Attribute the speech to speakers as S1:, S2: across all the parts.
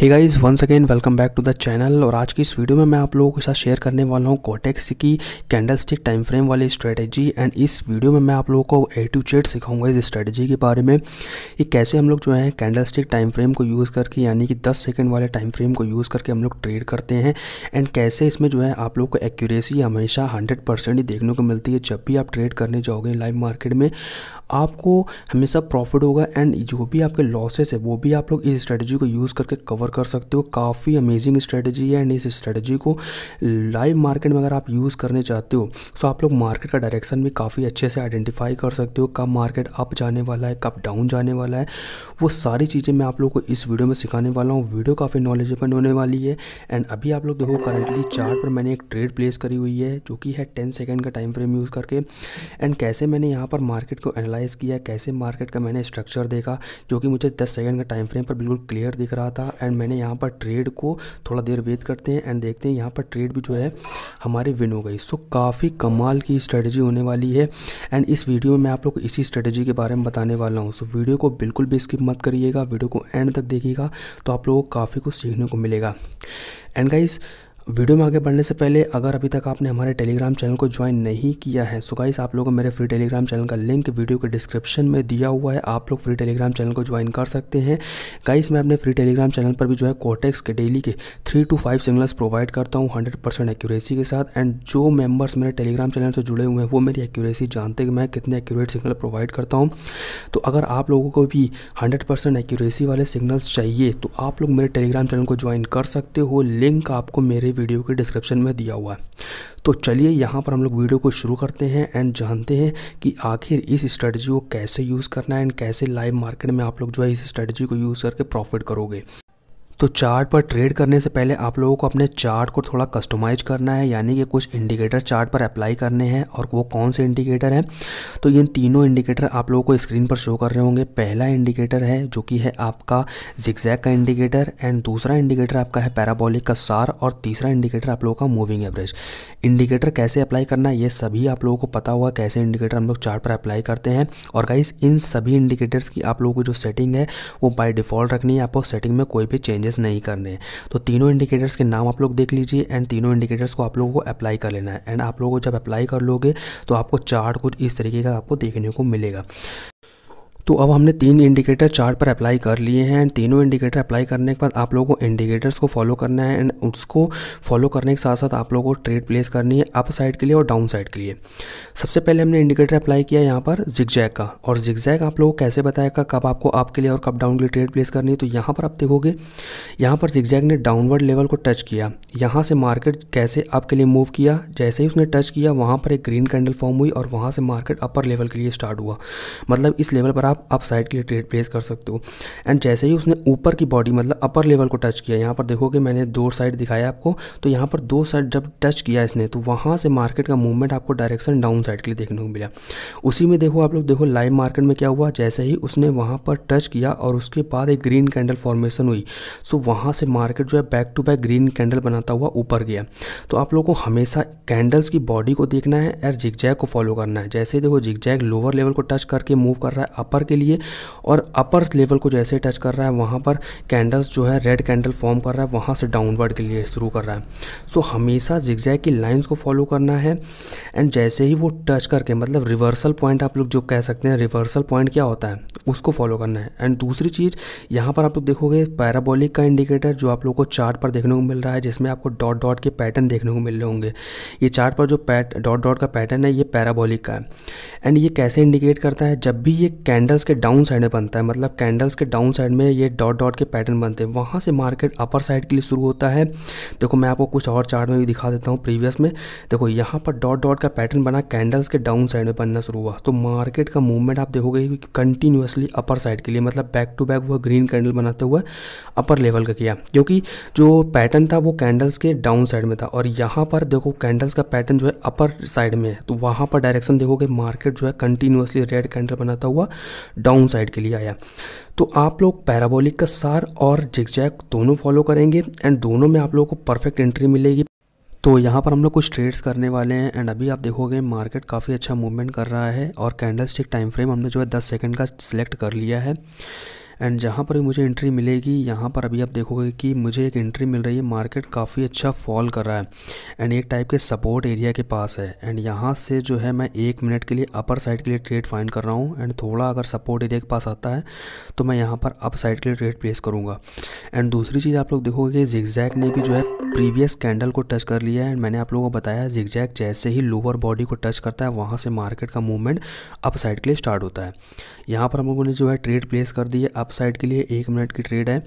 S1: hey guys once again welcome back to the channel और आज की इस वीडियो में मैं आप लोगों के साथ शेयर करने वाला हूँ कोटेक्स की कैंडलस्टिक टाइम फ्रेम वाली स्ट्रेटजी एंड इस वीडियो में मैं आप लोगों को ए टू चेट सिखाऊंगा इस स्ट्रेटजी के बारे में कि कैसे हम लोग जो है कैंडलस्टिक टाइम फ्रेम को यूज़ करके यानी कि दस सेकेंड वाले टाइम फ्रेम को यूज़ करके हम लोग ट्रेड करते हैं एंड कैसे इसमें जो है आप लोग को एक्यूरेसी हमेशा हंड्रेड परसेंट ही देखने को मिलती है जब भी आप ट्रेड करने जाओगे लाइव मार्केट में आपको हमेशा प्रॉफिट होगा एंड जो भी आपके लॉसेस है वो भी आप लोग इस स्ट्रेटजी को यूज़ करके कवर कवर कर सकते हो काफ़ी अमेजिंग स्ट्रेटजी है एंड इस स्ट्रेटजी को लाइव मार्केट में अगर आप यूज़ करने चाहते हो सो तो आप लोग मार्केट का डायरेक्शन भी काफ़ी अच्छे से आइडेंटिफाई कर सकते हो कब मार्केट अप जाने वाला है कब डाउन जाने वाला है वो सारी चीज़ें मैं आप लोग को इस वीडियो में सिखाने वाला हूँ वीडियो काफ़ी नॉलेजेबल होने वाली है एंड अभी आप लोग देखो करंटली चार्ट पर मैंने एक ट्रेड प्लेस करी हुई है जो कि है टेन सेकेंड का टाइम फ्रेम यूज़ करके एंड कैसे मैंने यहाँ पर मार्केट को एनालाइज़ किया कैसे मार्केट का मैंने स्ट्रक्चर देखा जो कि मुझे दस सेकेंड का टाइम फ्रेम पर बिल्कुल क्लियर दिख रहा था एंड एंड मैंने यहाँ पर ट्रेड को थोड़ा देर वेट करते हैं एंड देखते हैं यहाँ पर ट्रेड भी जो है हमारे विन हो गई सो so, काफ़ी कमाल की स्ट्रेटजी होने वाली है एंड इस वीडियो में मैं आप लोग को इसी स्ट्रेटजी के बारे में बताने वाला हूँ सो so, वीडियो को बिल्कुल भी स्किप मत करिएगा वीडियो को एंड तक देखिएगा तो आप लोगों को काफ़ी कुछ सीखने को मिलेगा एंड गाइज़ वीडियो में आगे बढ़ने से पहले अगर अभी तक आपने हमारे टेलीग्राम चैनल को ज्वाइन नहीं किया है सो गाइस आप लोगों को मेरे फ्री टेलीग्राम चैनल का लिंक वीडियो के डिस्क्रिप्शन में दिया हुआ है आप लोग फ्री टेलीग्राम चैनल को ज्वाइन कर सकते हैं गाइस मैं अपने फ्री टेलीग्राम चैनल पर भी जो है कोटेक्स के डेली के three two five signals provide करता हूँ हंड्रेड परसेंट एक्यूरेसी के साथ एंड जो मेम्बर्स मेरे टेलीग्राम चैनल से जुड़े हुए हैं वो मेरी एक्यूरेसी जानते हैं कि मैं कितने एक्यूरेट सिग्नल प्रोवाइड करता हूँ तो अगर आप लोगों को भी हंड्रेड परसेंट एक्यूरेसी वाले सिग्नल्स चाहिए तो आप लोग मेरे टेलीग्राम चैनल को ज्वाइन कर सकते हो लिंक आपको मेरे लिए वीडियो के डिस्क्रिप्शन में दिया हुआ है तो चलिए यहाँ पर हम लोग वीडियो को शुरू करते हैं एंड जानते हैं कि आखिर इस स्ट्रेटजी को कैसे यूज़ करना है एंड कैसे लाइव मार्केट में आप लोग जो है इस स्ट्रेटजी को यूज़ करके प्रॉफिट करोगे तो चार्ट पर ट्रेड करने से पहले आप लोगों को अपने चार्ट को थोड़ा कस्टमाइज करना है यानी कि कुछ इंडिकेटर चार्ट पर अप्लाई करने हैं और वो कौन से इंडिकेटर हैं तो इन तीनों इंडिकेटर आप लोगों को स्क्रीन पर शो कर रहे होंगे पहला इंडिकेटर है जो कि है आपका जिक्जैक का इंडिकेटर एंड दूसरा इंडिकेटर आपका है पैराबॉलिक का सार और तीसरा इंडिकेटर आप लोगों का मूविंग एवरेज इंडिकेटर कैसे अप्लाई करना है ये सभी आप लोगों को पता हुआ कैसे इंडिकेटर हम लोग चार्ट पर अप्लाई करते हैं और गाइस इन सभी इंडिकेटर्स की आप लोगों को जो सेटिंग है वो बाय डिफ़ॉल्ट रखनी है आपको सेटिंग में कोई भी चेंजेस परचेज नहीं करने तो तीनों इंडिकेटर्स के नाम आप लोग देख लीजिए एंड तीनों इंडिकेटर्स को आप लोगों को अप्लाई कर लेना है एंड आप लोगों को जब अप्लाई कर लोगे तो आपको चार्ट कुछ इस तरीके का आपको देखने को मिलेगा तो अब हमने तीन इंडिकेटर चार्ट पर अप्लाई कर लिए हैं एंड तीनों इंडिकेटर अप्लाई करने के बाद आप लोगों को इंडिकेटर्स को फॉलो करना है एंड उसको फॉलो करने के साथ साथ आप लोगों को ट्रेड प्लेस करनी है अप साइड के लिए और डाउन साइड के लिए सबसे पहले हमने इंडिकेटर अप्लाई किया यहाँ पर जिगजैग का और जिगजैग आप लोगों को कैसे बताएगा कब आपको आपके लिए और कब डाउन के लिए ट्रेड प्लेस करनी है तो यहाँ पर आप देखोगे यहाँ पर जिगजैग ने डाउनवर्ड लेवल को टच किया यहाँ से मार्केट कैसे आपके लिए मूव किया जैसे ही उसने टच किया वहाँ पर एक ग्रीन कैंडल फॉर्म हुई और वहाँ से मार्केट अपर लेवल के लिए स्टार्ट हुआ मतलब इस लेवल पर आप आप अप साइड के लिए ट्रेड प्लेस कर सकते हो एंड जैसे ही उसने ऊपर की बॉडी मतलब अपर लेवल को टच किया यहाँ पर देखोगे मैंने दो साइड दिखाया आपको तो यहाँ पर दो साइड जब टच किया इसने तो वहाँ से मार्केट का मूवमेंट आपको डायरेक्शन डाउन साइड के लिए देखने को मिला उसी में देखो आप लोग देखो लाइव मार्केट में क्या हुआ जैसे ही उसने वहाँ पर टच किया और उसके बाद एक ग्रीन कैंडल फॉर्मेशन हुई सो वहाँ से मार्केट जो है back to back green candle बनाता हुआ ऊपर गया तो आप लोग को हमेशा कैंडल्स की बॉडी को देखना है और जिगजैग को फॉलो करना है जैसे देखो जिगजैग लोअर लेवल को टच करके मूव कर रहा है अपर ऊपर के लिए और अपर लेवल को जैसे टच कर रहा है वहाँ पर कैंडल्स जो है रेड कैंडल फॉर्म कर रहा है वहाँ से डाउनवर्ड के लिए शुरू कर रहा है सो so, हमेशा जिगजैग की लाइंस को फॉलो करना है एंड जैसे ही वो टच करके मतलब रिवर्सल पॉइंट आप लोग जो कह सकते हैं रिवर्सल पॉइंट क्या होता है उसको फॉलो करना है एंड दूसरी चीज़ यहाँ पर आप लोग देखोगे पैराबोलिक का इंडिकेटर जो आप लोग को चार्ट पर देखने को मिल रहा है जिसमें आपको डॉट डॉट के पैटर्न देखने को मिल रहे होंगे ये चार्ट पर जो पैट डॉट डॉट का पैटर्न है ये पैराबोलिक का है एंड ये कैसे इंडिकेट करता है जब भी ये कैंडल्स के डाउन साइड में बनता है मतलब कैंडल्स के डाउन साइड में ये डॉट डॉट के पैटर्न बनते हैं वहाँ से मार्केट अपर साइड के लिए शुरू होता है देखो मैं आपको कुछ और चार्ट में भी दिखा देता हूँ प्रीवियस में देखो यहाँ पर डॉट डॉट का पैटर्न बना कैंडल्स के डाउन साइड में बनना शुरू हुआ तो मार्केट का मूवमेंट आप देखोगे कंटिन्यूस कंटिन्यूसली अपर साइड के लिए मतलब बैक टू बैक वह ग्रीन कैंडल बनाते हुए अपर लेवल का किया क्योंकि जो पैटर्न था वो कैंडल्स के डाउन साइड में था और यहाँ पर देखो कैंडल्स का पैटर्न जो है अपर साइड में है तो वहाँ पर डायरेक्शन देखोगे मार्केट जो है कंटिन्यूसली रेड कैंडल बनाता हुआ डाउन साइड के लिए आया तो आप लोग पैराबोलिक का सार और जिगजैक दोनों फॉलो करेंगे एंड दोनों में आप लोगों को परफेक्ट एंट्री मिलेगी तो यहाँ पर हम लोग कुछ ट्रेड्स करने वाले हैं एंड अभी आप देखोगे मार्केट काफ़ी अच्छा मूवमेंट कर रहा है और कैंडल स्टिक टाइम फ्रेम हमने जो है दस सेकेंड का सिलेक्ट कर लिया है एंड जहाँ पर भी मुझे एंट्री मिलेगी यहाँ पर अभी आप देखोगे कि मुझे एक एंट्री मिल रही है मार्केट काफ़ी अच्छा फॉल कर रहा है एंड एक टाइप के सपोर्ट एरिया के पास है एंड यहाँ से जो है मैं एक मिनट के लिए अपर साइड के लिए ट्रेड फाइंड कर रहा हूँ एंड थोड़ा अगर सपोर्ट एरिया के पास आता है तो मैं यहाँ पर अप साइड के लिए ट्रेड प्लेस करूँगा एंड दूसरी चीज़ आप लोग देखोगे कि ने भी जो है प्रीवियस कैंडल को टच कर लिया है एंड मैंने आप लोगों को बताया जिगजैक जैसे ही लोअर बॉडी को टच करता है वहाँ से मार्केट का मूवमेंट अप साइड के लिए स्टार्ट होता है यहाँ पर हम लोगों ने जो है ट्रेड प्लेस कर दी है अप साइड के लिए एक मिनट की ट्रेड है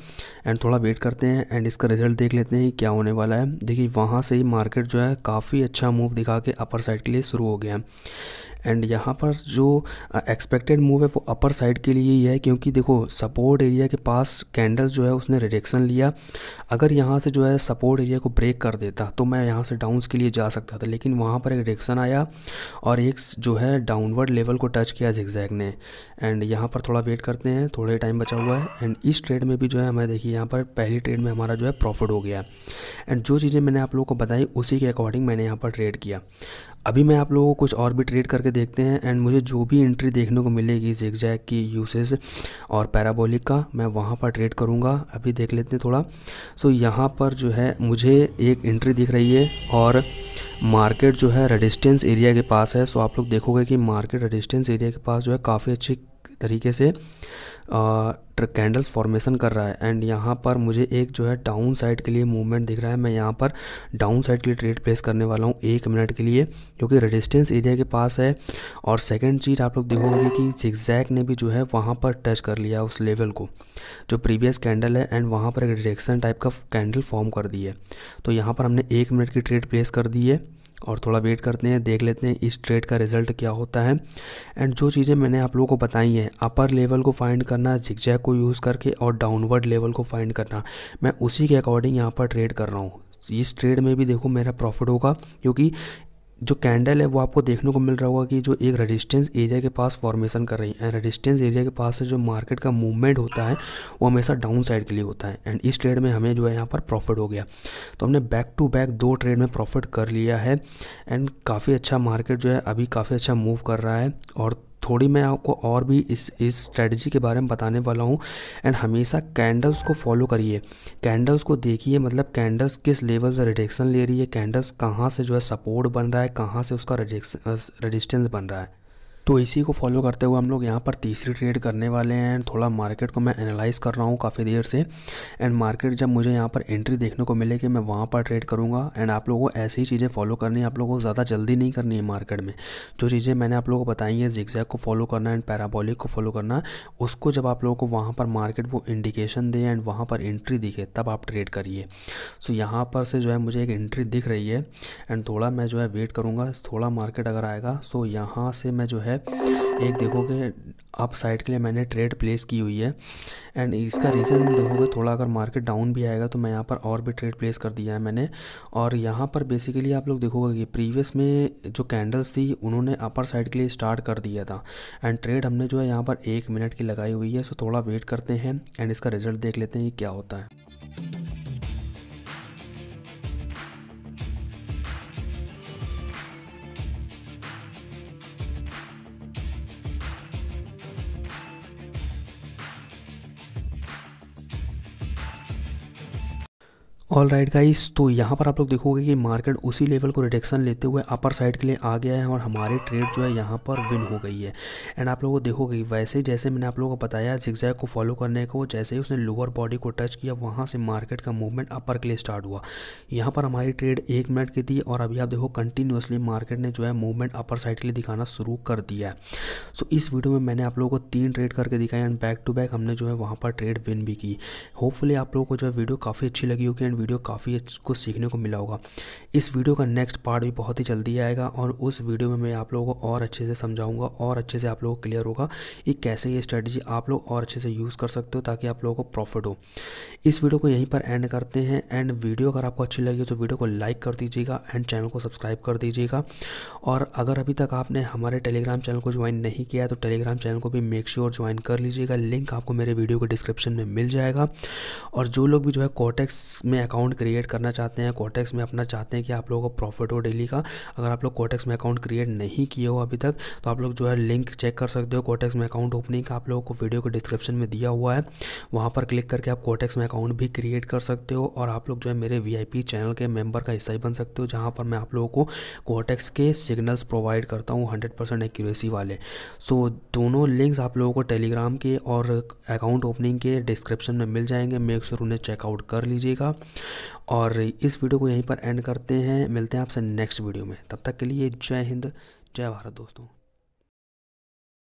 S1: एंड थोड़ा वेट करते हैं एंड इसका रिजल्ट देख लेते हैं क्या होने वाला है देखिए वहाँ से ही मार्केट जो है काफ़ी अच्छा मूव दिखा के अपर साइड के लिए शुरू हो गया है एंड यहाँ पर जो एक्सपेक्टेड मूव है वो अपर साइड के लिए ही है क्योंकि देखो सपोर्ट एरिया के पास कैंडल जो है उसने रिजेक्शन लिया अगर यहाँ से जो है सपोर्ट एरिया को ब्रेक कर देता तो मैं यहाँ से डाउन्स के लिए जा सकता था लेकिन वहाँ पर एक रिजेक्शन आया और एक जो है डाउनवर्ड लेवल को टच किया जिक्जैग ने एंड यहाँ पर थोड़ा वेट करते हैं थोड़े टाइम बचा हुआ है एंड इस ट्रेड में भी जो है हमें देखिए यहाँ पर पहली ट्रेड में हमारा जो है प्रॉफिट हो गया एंड जो चीज़ें मैंने आप लोगों को बताई उसी के अकॉर्डिंग मैंने यहाँ पर ट्रेड किया अभी मैं आप लोगों को कुछ और भी ट्रेड करके देखते हैं एंड मुझे जो भी एंट्री देखने को मिलेगी जैक की यूसेज और पैराबोलिक का मैं वहाँ पर ट्रेड करूँगा अभी देख लेते हैं थोड़ा सो so, यहाँ पर जो है मुझे एक एंट्री दिख रही है और मार्केट जो है रेजिस्टेंस एरिया के पास है सो so, आप लोग देखोगे कि मार्केट रेजिस्टेंस एरिया के पास जो है काफ़ी अच्छी तरीके से कैंडल्स फॉर्मेशन कर रहा है एंड यहाँ पर मुझे एक जो है डाउन साइड के लिए मूवमेंट दिख रहा है मैं यहाँ पर डाउन साइड के लिए ट्रेड प्लेस करने वाला हूँ एक मिनट के लिए जो कि रेजिस्टेंस एरिया के पास है और सेकेंड चीज़ आप लोग देखोगे कि जिक्जैक ने भी जो है वहाँ पर टच कर लिया उस लेवल को जो प्रीवियस कैंडल है एंड वहाँ पर एक डिरेक्शन टाइप का कैंडल फॉर्म कर दी है तो यहाँ पर हमने एक मिनट की ट्रेड प्लेस कर दी है और थोड़ा वेट करते हैं देख लेते हैं इस ट्रेड का रिजल्ट क्या होता है एंड जो चीज़ें मैंने आप लोगों को बताई हैं अपर लेवल को फाइंड करना जैक को यूज़ करके और डाउनवर्ड लेवल को फाइंड करना मैं उसी के अकॉर्डिंग यहाँ पर ट्रेड कर रहा हूँ इस ट्रेड में भी देखो मेरा प्रॉफिट होगा क्योंकि जो कैंडल है वो आपको देखने को मिल रहा होगा कि जो एक रेजिस्टेंस एरिया के पास फॉर्मेशन कर रही है एंड रेजिस्टेंस एरिया के पास से जो मार्केट का मूवमेंट होता है वो हमेशा डाउन साइड के लिए होता है एंड इस ट्रेड में हमें जो है यहाँ पर प्रॉफिट हो गया तो हमने बैक टू बैक दो ट्रेड में प्रॉफिट कर लिया है एंड काफ़ी अच्छा मार्केट जो है अभी काफ़ी अच्छा मूव कर रहा है और थोड़ी मैं आपको और भी इस इस स्ट्रेटजी के बारे में बताने वाला हूँ एंड हमेशा कैंडल्स को फॉलो करिए कैंडल्स को देखिए मतलब कैंडल्स किस लेवल से रिडेक्शन ले रही है कैंडल्स कहाँ से जो है सपोर्ट बन रहा है कहाँ से उसका रिजेक्शन रजिस्टेंस बन रहा है तो इसी को फॉलो करते हुए हम लोग यहाँ पर तीसरी ट्रेड करने वाले हैं एंड थोड़ा मार्केट को मैं एनालाइज कर रहा हूँ काफ़ी देर से एंड मार्केट जब मुझे यहाँ पर एंट्री देखने को मिलेगी मैं वहाँ पर ट्रेड करूँगा एंड आप लोगों को ऐसी चीज़ें फॉलो करनी है आप लोगों को ज़्यादा जल्दी नहीं करनी है मार्केट में जो चीज़ें मैंने आप लोगों को बताई हैं जिक्जैक को फॉलो करना एंड पैराबॉलिक को फॉलो करना उसको जब आप लोगों को वहाँ पर मार्केट वो इंडिकेशन दे एंड वहाँ पर एंट्री दिखे तब आप ट्रेड करिए सो यहाँ पर से जो है मुझे एक एंट्री दिख रही है एंड थोड़ा मैं जो है वेट करूँगा थोड़ा मार्केट अगर आएगा सो यहाँ से मैं जो है है एक देखोगे अप साइड के लिए मैंने ट्रेड प्लेस की हुई है एंड इसका रीज़न देखोगे थोड़ा अगर मार्केट डाउन भी आएगा तो मैं यहाँ पर और भी ट्रेड प्लेस कर दिया है मैंने और यहाँ पर बेसिकली आप लोग देखोगे कि प्रीवियस में जो कैंडल्स थी उन्होंने अपर साइड के लिए स्टार्ट कर दिया था एंड ट्रेड हमने जो है यहाँ पर एक मिनट की लगाई हुई है सो थोड़ा वेट करते हैं एंड इसका रिज़ल्ट देख लेते हैं कि क्या होता है ऑल राइट गाइस तो यहाँ पर आप लोग देखोगे कि मार्केट उसी लेवल को रिडक्शन लेते हुए अपर साइड के लिए आ गया है और हमारी ट्रेड जो है यहाँ पर विन हो गई है एंड आप लोगों को देखोगे वैसे जैसे मैंने आप लोगों को बताया जिक्जैक को फॉलो करने को जैसे ही उसने लोअर बॉडी को टच किया वहाँ से मार्केट का मूवमेंट अपर के लिए स्टार्ट हुआ यहाँ पर हमारी ट्रेड एक मिनट की थी और अभी आप देखो कंटिन्यूसली मार्केट ने जो है मूवमेंट अपर साइड के लिए दिखाना शुरू कर दिया है सो इस वीडियो में मैंने आप लोगों को तीन ट्रेड करके दिखाई एंड बैक टू बैक हमने जो है वहाँ पर ट्रेड विन भी की होपफुली आप लोगों को जो है वीडियो काफ़ी अच्छी लगी होगी एंड वीडियो काफ़ी कुछ सीखने को मिला होगा इस वीडियो का नेक्स्ट पार्ट भी बहुत ही जल्दी आएगा और उस वीडियो में मैं आप लोगों को और अच्छे से समझाऊंगा और अच्छे से आप लोगों को क्लियर होगा कि कैसे ये स्ट्रेटजी आप लोग और अच्छे से यूज़ कर सकते हो ताकि आप लोगों को प्रॉफिट हो इस वीडियो को यहीं पर एंड करते हैं एंड वीडियो अगर आपको अच्छी लगी तो वीडियो को लाइक कर दीजिएगा एंड चैनल को सब्सक्राइब कर दीजिएगा और अगर अभी तक आपने हमारे टेलीग्राम चैनल को ज्वाइन नहीं किया तो टेलीग्राम चैनल को भी मेक श्योर ज्वाइन कर लीजिएगा लिंक आपको मेरे वीडियो के डिस्क्रिप्शन में मिल जाएगा और जो लोग भी जो है कॉटेक्स में अकाउंट अकाउंट क्रिएट करना चाहते हैं कोटेक्स में अपना चाहते हैं कि आप लोगों को प्रॉफिट हो डेली का अगर आप लोग कोटेक्स में अकाउंट क्रिएट नहीं किए हो अभी तक तो आप लोग जो है लिंक चेक कर सकते हो कोटेक्स में अकाउंट ओपनिंग का आप लोगों को वीडियो को डिस्क्रिप्शन में दिया हुआ है वहाँ पर क्लिक करके आप कोटेक्स में अकाउंट भी क्रिएट कर सकते हो और आप लोग जो है मेरे वी चैनल के मेम्बर का हिस्सा ही बन सकते हो जहाँ पर मैं आप लोगों को कोटेक्स के सिग्नल्स प्रोवाइड करता हूँ हंड्रेड परसेंट एक्यूरेसी वाले सो दोनों लिंक्स आप लोगों को टेलीग्राम के और अकाउंट ओपनिंग के डिस्क्रिप्शन में मिल जाएंगे मेक श्योर उन्हें चेकआउट कर लीजिएगा और इस वीडियो को यहीं पर एंड करते हैं मिलते हैं आपसे नेक्स्ट वीडियो में तब तक के लिए जय हिंद जय भारत दोस्तों